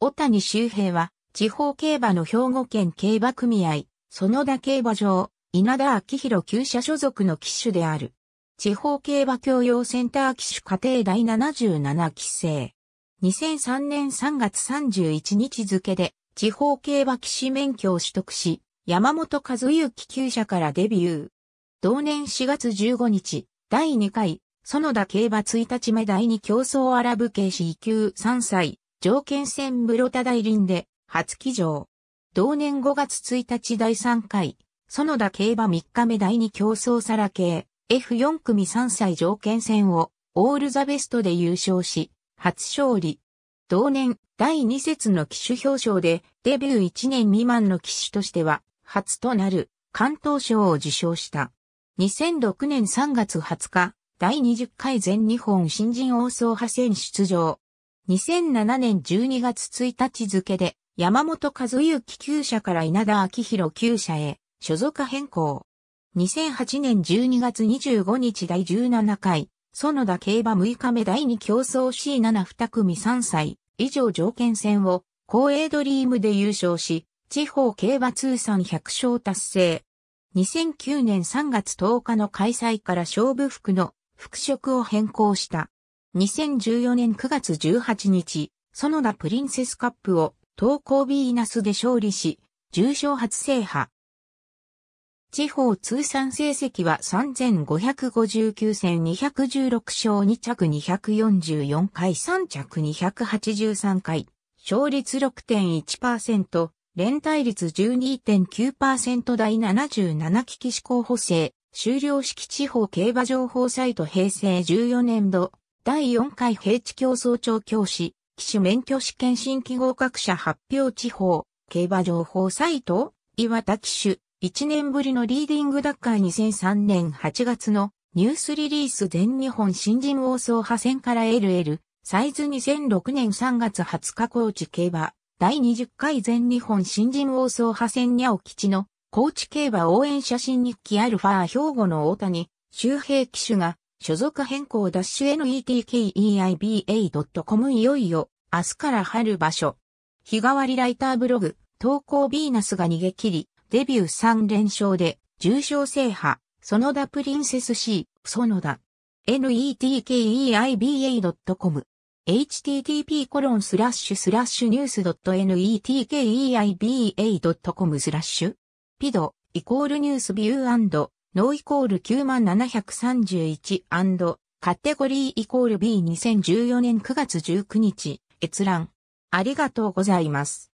小谷周平は、地方競馬の兵庫県競馬組合、園田競馬場、稲田昭弘旧社所属の騎手である。地方競馬教養センター騎手家庭第77期生。2003年3月31日付で、地方競馬騎士免許を取得し、山本和幸旧社からデビュー。同年4月15日、第2回、園田競馬1日目第2競争アラブ系士級3歳、条件戦室田大林で、初騎乗。同年5月1日第3回、園田競馬3日目第2競争サラ系 F4 組3歳条件戦をオールザベストで優勝し、初勝利。同年第2節の騎手表彰でデビュー1年未満の騎手としては初となる関東賞を受賞した。2006年3月20日、第20回全日本新人王総派戦出場。2007年12月1日付で、山本和幸旧社から稲田明宏旧社へ、所属変更。2008年12月25日第17回、園田競馬6日目第2競争 C72 組3歳以上条件戦を、公営ドリームで優勝し、地方競馬通算100勝達成。2009年3月10日の開催から勝負服の服飾を変更した。2014年9月18日、園田プリンセスカップを東高ビーナスで勝利し、重賞初制覇。地方通算成績は3559戦216勝2着244回3着283回、勝率6.1%、連帯率12.9%第77期機志候補生、終了式地方競馬情報サイト平成14年度第4回平地競争調教師、騎手免許試験新規合格者発表地方、競馬情報サイト、岩田騎手、1年ぶりのリーディングダッカー2003年8月のニュースリリース全日本新人王総派戦から LL、サイズ2006年3月20日高知競馬、第20回全日本新人王総派戦にゃお吉の、高知競馬応援写真日記アルファー兵庫の大谷、周平騎手が、所属変更ダッシュ n e t k e i b a c o m いよいよ、明日から春場所。日替わりライターブログ、投稿ヴィーナスが逃げ切り、デビュー3連勝で、重賞制覇、園田プリンセス C、園田。netkeiba.com http コロンスラッシュスラッシュニュース .netkeiba.com スラッシュピドイコールニュースビューノーイコール 9731& カテゴリーイコール B2014 年9月19日、閲覧。ありがとうございます。